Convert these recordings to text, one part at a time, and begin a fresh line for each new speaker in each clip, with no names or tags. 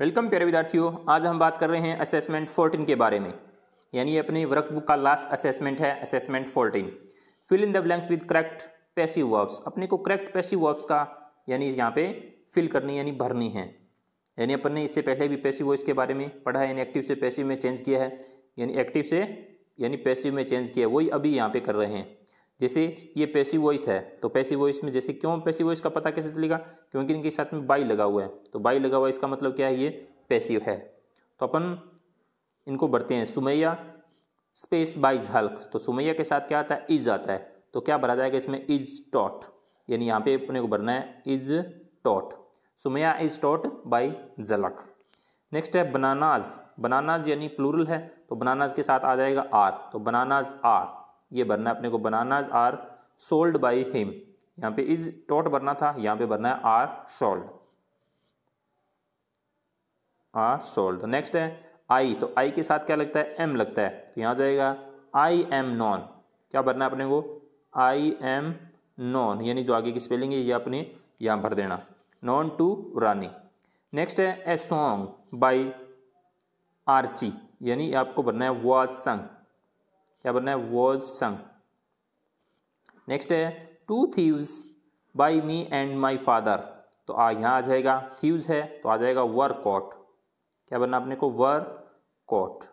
welcome प्यारे विद्यार्थियों आज हम बात कर रहे हैं असेसमेंट 14 के बारे में यानी अपनी वर्कबुक का लास्ट असेसमेंट है assessment 14 fill in the blanks with correct passive verbs अपने को करेक्ट पैसिव वर्ब्स का यानी यहाँ पे फिल करनी यानी भरनी है यानी अपन ने इससे पहले भी पैसिव वॉइस के बारे में पढ़ा है यानी एक्टिव से पैसिव में चेंज किया है यानी एक्टिव से यानी पैसिव में चेंज किया वही अभी यहाँ पर कर रहे हैं जैसे ये पैसिव वॉइस है तो पैसिव वॉइस में जैसे क्यों पैसिव वॉइस का पता कैसे चलेगा क्योंकि इनके साथ में बाई लगा हुआ है तो बाई लगा हुआ इसका मतलब क्या है ये पैसिव है तो अपन इनको बढ़ते हैं सुमैया स्पेस बाई झल्क तो सुमैया के साथ क्या आता है इज आता है तो क्या भरा जाएगा इसमें इज टॉट यानी यहाँ पे अपने को भरना है is taught Sumaiya is taught by Jhalak next है बनानाज बनानाज यानी प्लूरल है तो बनानाज के साथ आ जाएगा आर तो बनानाज आर ये है अपने को bananas are sold by him यहाँ पे इज टॉट भरना था यहाँ पे भरना है are sold are sold next है आई तो आई के साथ क्या लगता है एम लगता है तो यहाँ जाएगा आई एम नॉन क्या भरना है अपने को आई एम नॉन यानी जो आगे की स्पेलिंग है ये अपने यहाँ भर देना नॉन टू रानी नेक्स्ट है ए सॉन्ग बाई आर्ची यानी आपको बनना है वॉज संग क्या बनना है वॉज संग नेक्स्ट है two thieves by me and my father तो आ यहाँ आ जाएगा थीव्स है तो आ जाएगा वर कॉट क्या बनना अपने को were caught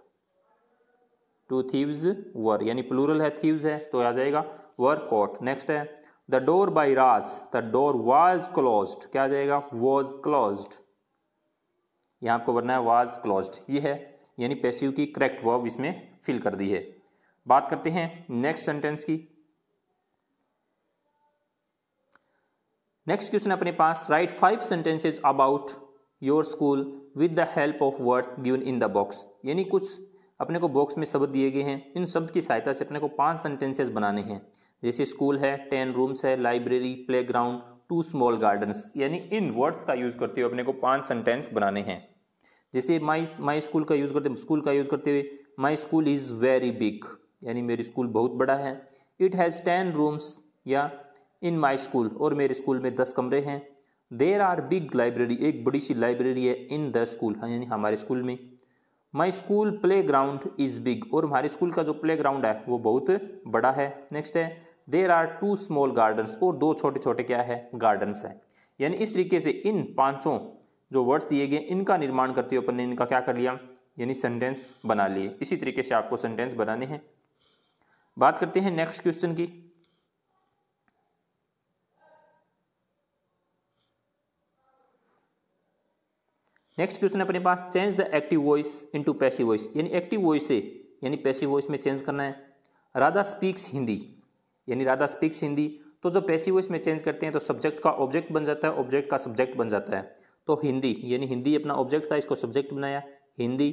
two thieves were यानी प्लूरल है थीव्स है तो आ जाएगा वर कॉट नेक्स्ट है the door by Raj the door was close क्या आ जाएगा वॉज क्लोज यहाँ आपको बनना है वाज क्लोज ये है यानी पैसिव की करेक्ट वर्ब इसमें फिल कर दी है बात करते हैं नेक्स्ट सेंटेंस की नेक्स्ट क्वेश्चन अपने पास write five sentences about your school with the help of words given in the box यानी कुछ अपने को बॉक्स में शब्द दिए गए हैं इन शब्द की सहायता से अपने को पांच सेंटेंसेज बनाने हैं जैसे स्कूल है टेन रूम्स है library playground two small gardens यानी इन वर्ड्स का यूज़ करते हुए अपने को पांच सेंटेंस बनाने हैं जैसे माई माई स्कूल का यूज़ करते स्कूल का यूज़ करते हुए my school is very big यानी मेरी स्कूल बहुत बड़ा है इट हैज़ टेन रूम्स या इन माई स्कूल और मेरे स्कूल में दस कमरे हैं देर आर बिग लाइब्रेरी एक बड़ी सी लाइब्रेरी है इन द स्कूल यानी हमारे स्कूल में my school playground is big और हमारे स्कूल का जो प्ले ग्राउंड है वो बहुत बड़ा है नेक्स्ट है there are two small gardens और दो छोटे छोटे क्या है गार्डन्स हैं यानी इस तरीके से इन पांचों जो वर्ड्स दिए गए इनका निर्माण करते हुए अपन ने इनका क्या कर लिया यानी सेंटेंस बना लिए इसी तरीके से आपको सेंटेंस बनाने हैं बात करते हैं नेक्स्ट क्वेश्चन की नेक्स्ट क्वेश्चन अपने पास change the active voice into passive voice यानी एक्टिव वॉइस से यानी पैसिव वॉइस में चेंज करना है राधा स्पीक्स हिंदी यानी राधा स्पीक्स हिंदी तो जब पैसिव वॉइस में चेंज करते हैं तो सब्जेक्ट का ऑब्जेक्ट बन जाता है ऑब्जेक्ट का सब्जेक्ट बन जाता है तो हिंदी यानी हिंदी अपना ऑब्जेक्ट था इसको सब्जेक्ट बनाया Hindi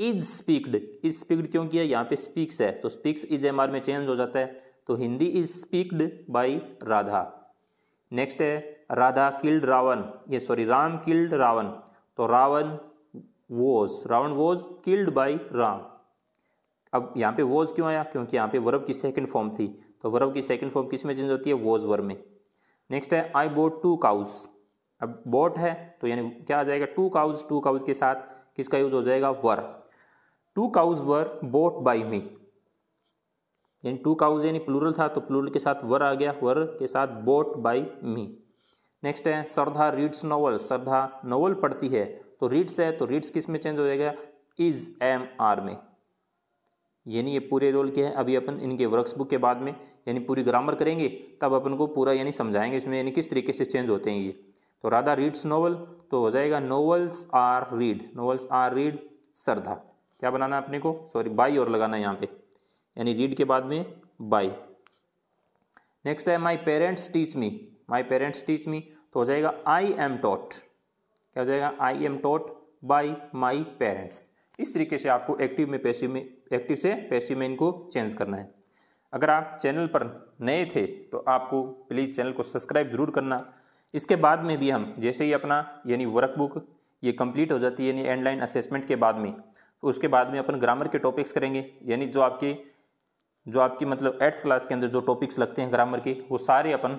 is spoken is spoken क्यों किया यहाँ पे स्पीक्स है तो स्पीक्स इज एम आर में चेंज हो जाता है तो Hindi is spoken by Radha next है राधा किल्ड रावण ये सॉरी राम किल्ड रावण तो Ravan was Ravan was killed by Ram अब यहाँ पे वोज क्यों आया क्योंकि यहाँ पे वर्ब की सेकेंड फॉर्म थी तो वर्ब की सेकंड फॉर्म किस में चेंज होती है वोज वर्ब में नेक्स्ट है आई बोट टू काउज अब बोट है तो यानी क्या आ जाएगा टू काउज टू काउज के साथ किसका यूज हो जाएगा were two cows were bought by me यानी टू काउज यानी प्लूरल था तो प्लूरल के साथ वर आ गया वर के साथ बोट बाई मी नेक्स्ट है Shraddha reads novel Shraddha novel पढ़ती है तो रीड्स है तो रीड्स किस में चेंज हो जाएगा इज एम आर में यानी ये पूरे रोल के हैं अभी अपन इनके वर्क्स बुक के बाद में यानी पूरी ग्रामर करेंगे तब अपन को पूरा यानी समझाएंगे इसमें यानी किस तरीके से चेंज होते हैं ये तो राधा रीड्स नोवल तो हो जाएगा novels are read novels are read Shraddha क्या बनाना है अपने को सॉरी बाई और लगाना है यहाँ पे यानी रीड के बाद में बाई नेक्स्ट है my parents teach me my parents teach me तो हो जाएगा आई एम टॉट क्या हो जाएगा I am taught by my parents इस तरीके से आपको एक्टिव में पैसिव में एक्टिव से पैसिव में इनको चेंज करना है अगर आप चैनल पर नए थे तो आपको प्लीज़ चैनल को सब्सक्राइब ज़रूर करना इसके बाद में भी हम जैसे ही अपना यानी वर्कबुक ये कंप्लीट हो जाती है यानी एंडलाइन असेसमेंट के बाद में उसके बाद में अपन ग्रामर के टॉपिक्स करेंगे यानी जो आपके जो आपकी मतलब एट्थ क्लास के अंदर जो टॉपिक्स लगते हैं ग्रामर के वो सारे अपन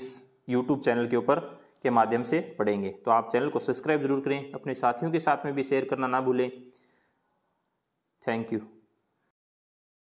इस यूट्यूब चैनल के ऊपर के माध्यम से पढ़ेंगे तो आप चैनल को सब्सक्राइब जरूर करें अपने साथियों के साथ में भी शेयर करना ना भूलें थैंक यू